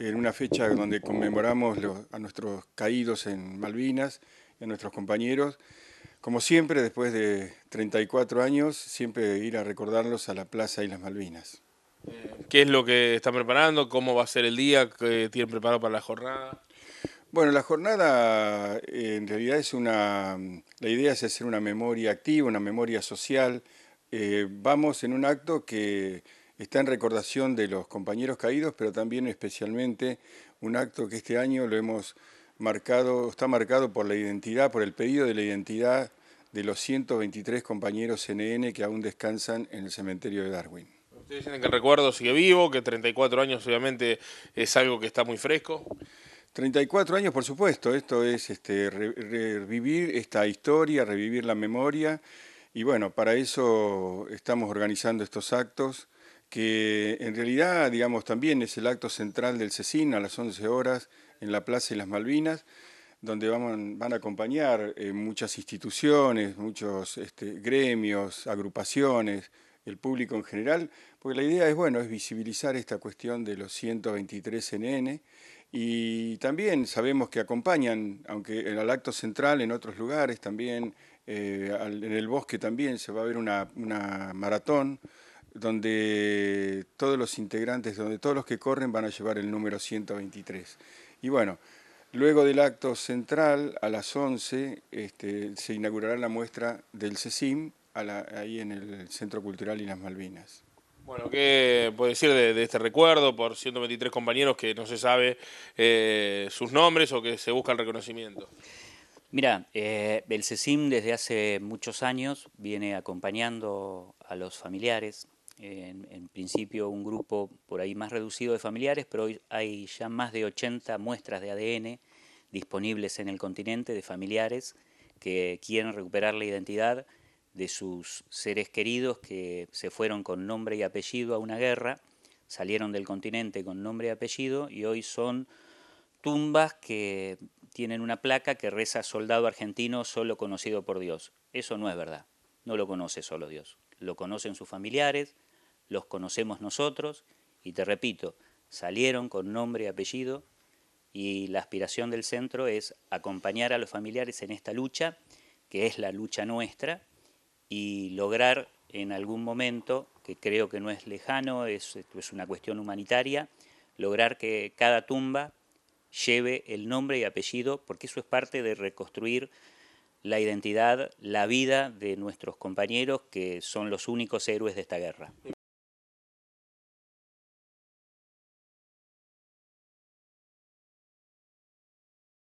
en una fecha donde conmemoramos a nuestros caídos en Malvinas, a nuestros compañeros. Como siempre, después de 34 años, siempre ir a recordarlos a la Plaza y las Malvinas. ¿Qué es lo que están preparando? ¿Cómo va a ser el día? que tienen preparado para la jornada? Bueno, la jornada eh, en realidad es una... La idea es hacer una memoria activa, una memoria social. Eh, vamos en un acto que está en recordación de los compañeros caídos, pero también especialmente un acto que este año lo hemos marcado, está marcado por la identidad, por el pedido de la identidad de los 123 compañeros CNN que aún descansan en el cementerio de Darwin. Ustedes dicen que el recuerdo sigue vivo, que 34 años obviamente es algo que está muy fresco. 34 años, por supuesto, esto es este, revivir esta historia, revivir la memoria, y bueno, para eso estamos organizando estos actos que en realidad, digamos, también es el acto central del CECIN a las 11 horas en la Plaza de las Malvinas, donde van, van a acompañar eh, muchas instituciones, muchos este, gremios, agrupaciones, el público en general, porque la idea es, bueno, es visibilizar esta cuestión de los 123 NN y también sabemos que acompañan, aunque en el acto central, en otros lugares también, eh, en el bosque también se va a ver una, una maratón, donde todos los integrantes, donde todos los que corren van a llevar el número 123. Y bueno, luego del acto central, a las 11, este, se inaugurará la muestra del CECIM ahí en el Centro Cultural y las Malvinas. Bueno, ¿qué puede decir de, este recuerdo por 123 compañeros que no se sabe eh, sus nombres o que se busca el reconocimiento? Mira, eh, el CECIM desde hace muchos años viene acompañando a los familiares en, principio un grupo por ahí más reducido de familiares, pero hoy hay ya más de 80 muestras de ADN disponibles en el continente de familiares que quieren recuperar la identidad de sus seres queridos que se fueron con nombre y apellido a una guerra, salieron del continente con nombre y apellido y hoy son tumbas que tienen una placa que reza soldado argentino solo conocido por Dios. Eso no es verdad, no lo conoce solo Dios, lo conocen sus familiares, los conocemos nosotros y te repito, salieron con nombre y apellido y la aspiración del centro es acompañar a los familiares en esta lucha, que es la lucha nuestra, y lograr en algún momento, que creo que no es lejano, es, es una cuestión humanitaria, lograr que cada tumba lleve el nombre y apellido, porque eso es parte de reconstruir la identidad, la vida de nuestros compañeros que son los únicos héroes de esta guerra.